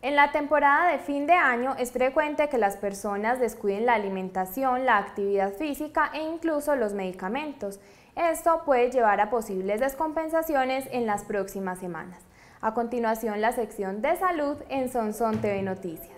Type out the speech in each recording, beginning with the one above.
En la temporada de fin de año es frecuente que las personas descuiden la alimentación, la actividad física e incluso los medicamentos. Esto puede llevar a posibles descompensaciones en las próximas semanas. A continuación, la sección de salud en Sonson TV Noticias.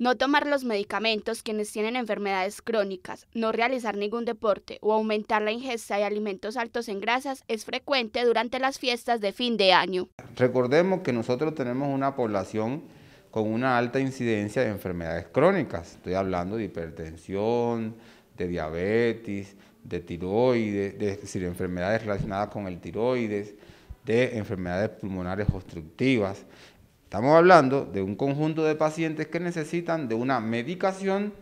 No tomar los medicamentos quienes tienen enfermedades crónicas, no realizar ningún deporte o aumentar la ingesta de alimentos altos en grasas es frecuente durante las fiestas de fin de año. Recordemos que nosotros tenemos una población con una alta incidencia de enfermedades crónicas. Estoy hablando de hipertensión, de diabetes, de tiroides, de, es decir, enfermedades relacionadas con el tiroides, de enfermedades pulmonares obstructivas. Estamos hablando de un conjunto de pacientes que necesitan de una medicación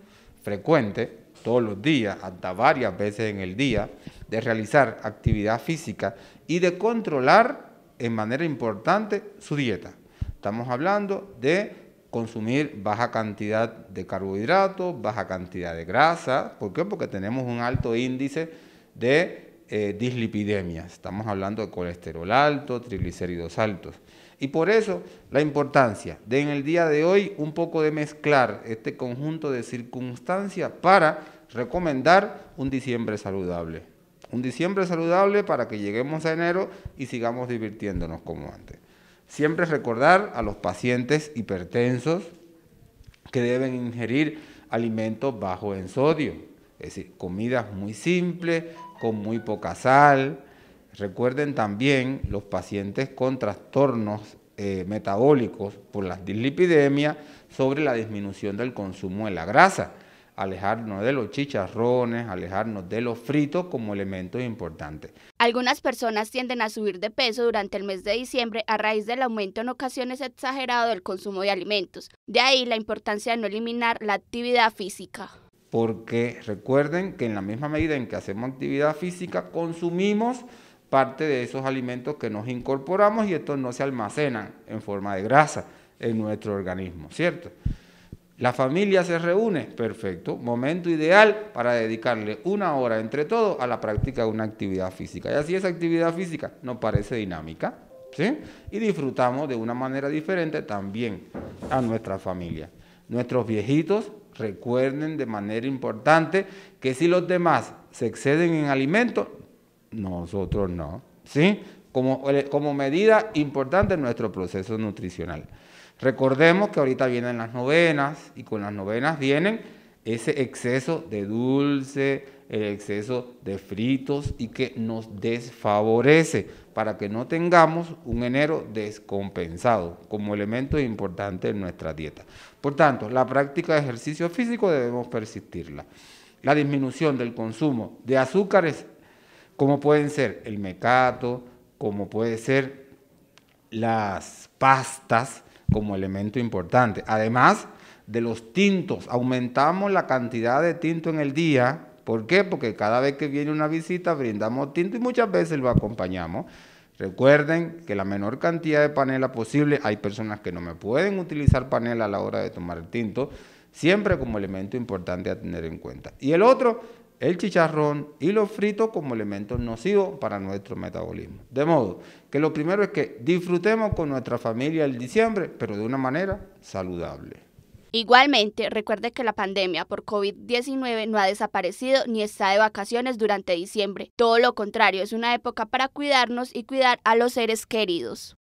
frecuente, todos los días, hasta varias veces en el día, de realizar actividad física y de controlar en manera importante su dieta. Estamos hablando de consumir baja cantidad de carbohidratos, baja cantidad de grasa. ¿Por qué? Porque tenemos un alto índice de eh, dislipidemias, Estamos hablando de colesterol alto, triglicéridos altos. Y por eso la importancia de en el día de hoy un poco de mezclar este conjunto de circunstancias para recomendar un diciembre saludable. Un diciembre saludable para que lleguemos a enero y sigamos divirtiéndonos como antes. Siempre recordar a los pacientes hipertensos que deben ingerir alimentos bajos en sodio es decir, comidas muy simples, con muy poca sal. Recuerden también los pacientes con trastornos eh, metabólicos por la dislipidemia sobre la disminución del consumo de la grasa. Alejarnos de los chicharrones, alejarnos de los fritos como elementos importantes. Algunas personas tienden a subir de peso durante el mes de diciembre a raíz del aumento en ocasiones exagerado del consumo de alimentos. De ahí la importancia de no eliminar la actividad física porque recuerden que en la misma medida en que hacemos actividad física, consumimos parte de esos alimentos que nos incorporamos y estos no se almacenan en forma de grasa en nuestro organismo, ¿cierto? La familia se reúne, perfecto, momento ideal para dedicarle una hora entre todos a la práctica de una actividad física. Y así esa actividad física nos parece dinámica, ¿sí? Y disfrutamos de una manera diferente también a nuestra familia. Nuestros viejitos Recuerden de manera importante que si los demás se exceden en alimentos, nosotros no. ¿Sí? Como, eh, como medida importante en nuestro proceso nutricional. Recordemos que ahorita vienen las novenas y con las novenas vienen ese exceso de dulce, el exceso de fritos y que nos desfavorece para que no tengamos un enero descompensado como elemento importante en nuestra dieta. Por tanto, la práctica de ejercicio físico debemos persistirla. La disminución del consumo de azúcares, como pueden ser el mecato, como puede ser las pastas como elemento importante. Además, de los tintos. Aumentamos la cantidad de tinto en el día. ¿Por qué? Porque cada vez que viene una visita brindamos tinto y muchas veces lo acompañamos. Recuerden que la menor cantidad de panela posible, hay personas que no me pueden utilizar panela a la hora de tomar el tinto, siempre como elemento importante a tener en cuenta. Y el otro, el chicharrón y los fritos como elementos nocivos para nuestro metabolismo. De modo que lo primero es que disfrutemos con nuestra familia el diciembre, pero de una manera saludable. Igualmente, recuerde que la pandemia por COVID-19 no ha desaparecido ni está de vacaciones durante diciembre. Todo lo contrario, es una época para cuidarnos y cuidar a los seres queridos.